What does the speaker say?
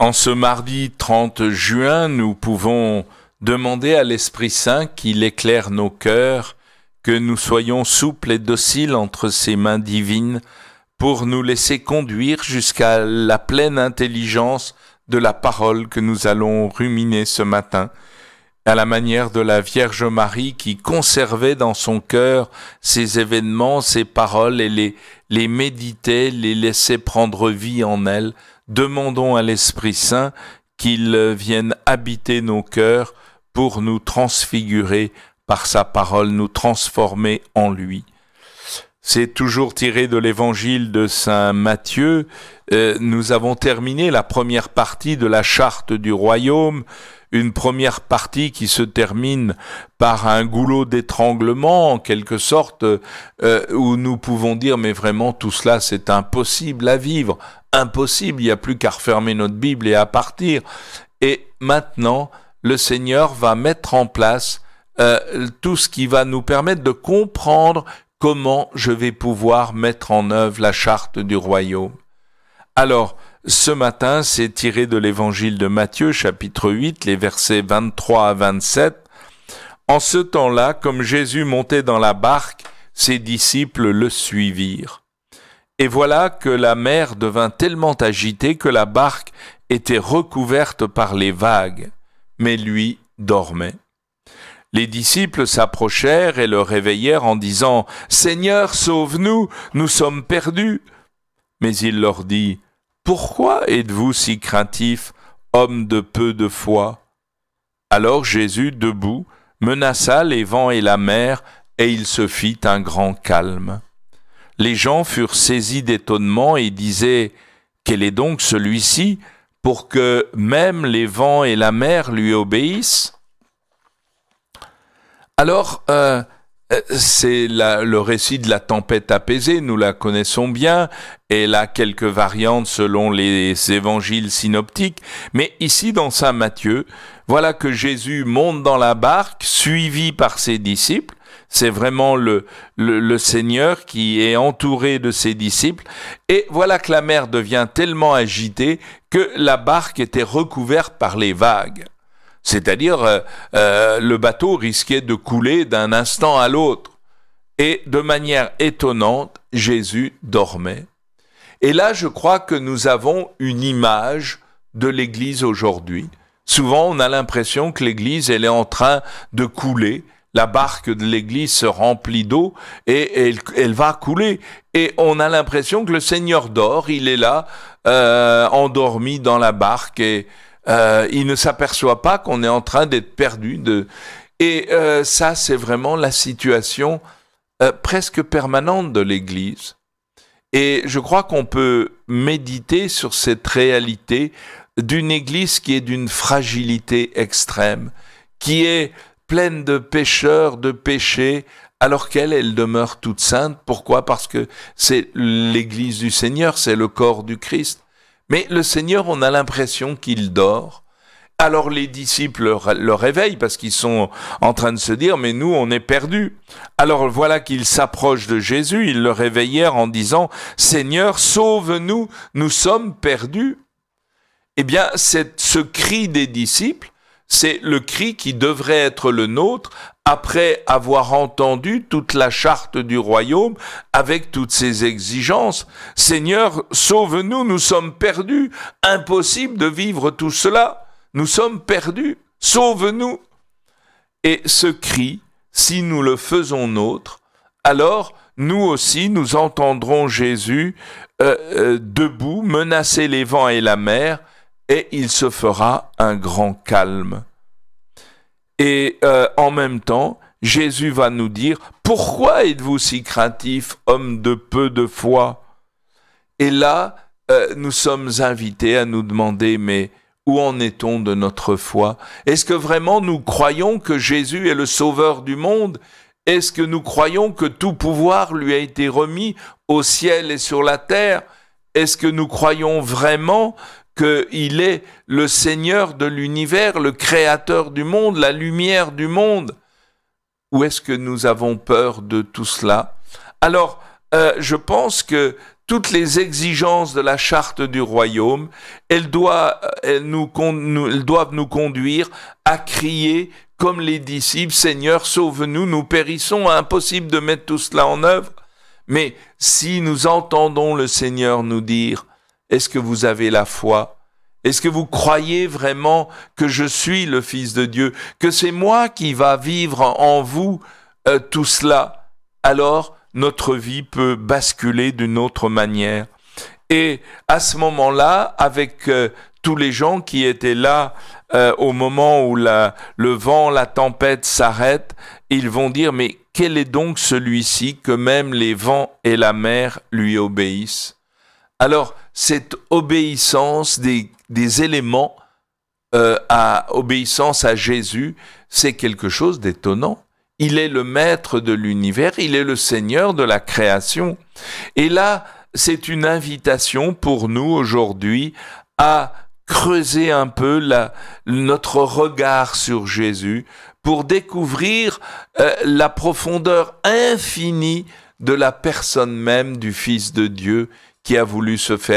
En ce mardi 30 juin, nous pouvons demander à l'Esprit Saint qu'il éclaire nos cœurs, que nous soyons souples et dociles entre ses mains divines pour nous laisser conduire jusqu'à la pleine intelligence de la parole que nous allons ruminer ce matin, à la manière de la Vierge Marie qui conservait dans son cœur ses événements, ses paroles et les méditait, les laissait prendre vie en elle demandons à l'Esprit Saint qu'il vienne habiter nos cœurs pour nous transfigurer par sa parole, nous transformer en lui. C'est toujours tiré de l'évangile de Saint Matthieu. Euh, nous avons terminé la première partie de la charte du royaume une première partie qui se termine par un goulot d'étranglement, en quelque sorte, euh, où nous pouvons dire, mais vraiment, tout cela, c'est impossible à vivre, impossible, il n'y a plus qu'à refermer notre Bible et à partir. Et maintenant, le Seigneur va mettre en place euh, tout ce qui va nous permettre de comprendre comment je vais pouvoir mettre en œuvre la charte du royaume. Alors, ce matin, c'est tiré de l'évangile de Matthieu, chapitre 8, les versets 23 à 27. En ce temps-là, comme Jésus montait dans la barque, ses disciples le suivirent. Et voilà que la mer devint tellement agitée que la barque était recouverte par les vagues, mais lui dormait. Les disciples s'approchèrent et le réveillèrent en disant Seigneur, sauve-nous, nous sommes perdus. Mais il leur dit pourquoi êtes-vous si craintif, homme de peu de foi Alors Jésus, debout, menaça les vents et la mer, et il se fit un grand calme. Les gens furent saisis d'étonnement et disaient Quel est donc celui-ci pour que même les vents et la mer lui obéissent Alors, euh, euh, c'est le récit de la tempête apaisée, nous la connaissons bien, Elle a quelques variantes selon les évangiles synoptiques, mais ici dans Saint Matthieu, voilà que Jésus monte dans la barque, suivi par ses disciples, c'est vraiment le, Seigneur qui est entouré de ses disciples. Et voilà que la mer devient tellement agitée que la barque était recouverte par les vagues. C'est-à-dire, euh, euh, le bateau risquait de couler d'un instant à l'autre. Et de manière étonnante, Jésus dormait. Et là, je crois que nous avons une image de l'Église aujourd'hui. Souvent, on a l'impression que l'Église, elle est en train de couler. La barque de l'Église se remplit d'eau et elle, va couler. Et on a l'impression que le Seigneur dort, il est là, euh, endormi dans la barque et euh, il ne s'aperçoit pas qu'on est en train d'être perdu. Et euh, ça, c'est vraiment la situation euh, presque permanente de l'Église. Et je crois qu'on peut méditer sur cette réalité d'une Église qui est d'une fragilité extrême, qui est pleine de pécheurs, de péchés, alors qu'elle, elle demeure toute sainte. Pourquoi Parce que c'est l'Église du Seigneur, c'est le corps du Christ. Mais le Seigneur, on a l'impression qu'il dort. Alors les disciples le réveillent parce qu'ils sont en train de se dire, mais nous, on est perdus. Alors voilà qu'ils s'approchent de Jésus, ils le réveillèrent en disant, Seigneur, sauve-nous, nous sommes perdus. Eh bien, ce cri des disciples, c'est le cri qui devrait être le nôtre après avoir entendu toute la charte du royaume avec toutes ses exigences. Seigneur, sauve-nous, nous sommes perdus, impossible de vivre tout cela, nous sommes perdus, sauve-nous. Et ce cri, si nous le faisons nôtre, alors nous aussi nous entendrons Jésus euh, euh, debout menacer les vents et la mer, et il se fera un grand calme. Et euh, en même temps, Jésus va nous dire, pourquoi êtes-vous si craintif, homme de peu de foi Et là, euh, nous sommes invités à nous demander, mais où en est-on de notre foi Est-ce que vraiment nous croyons que Jésus est le Sauveur du monde Est-ce que nous croyons que tout pouvoir lui a été remis au ciel et sur la terre Est-ce que nous croyons vraiment qu'il est le Seigneur de l'univers, le Créateur du monde, la lumière du monde Ou est-ce que nous avons peur de tout cela Alors, euh, je pense que toutes les exigences de la charte du royaume, elles doivent, nous, elles doivent nous conduire à crier comme les disciples, Seigneur, sauve-nous, nous périssons, impossible de mettre tout cela en œuvre. Mais si nous entendons le Seigneur nous dire, est-ce que vous avez la foi Est-ce que vous croyez vraiment que je suis le Fils de Dieu Que c'est moi qui va vivre en vous euh, tout cela Alors, notre vie peut basculer d'une autre manière. Et à ce moment-là, avec euh, tous les gens qui étaient là euh, au moment où le vent, la tempête s'arrête, ils vont dire, mais quel est donc celui-ci que même les vents et la mer lui obéissent alors, cette obéissance des, éléments euh, à obéissance à Jésus, c'est quelque chose d'étonnant. Il est le maître de l'univers, il est le seigneur de la création. Et là, c'est une invitation pour nous aujourd'hui à creuser un peu notre regard sur Jésus pour découvrir euh, la profondeur infinie de la personne même du Fils de Dieu qui a voulu se faire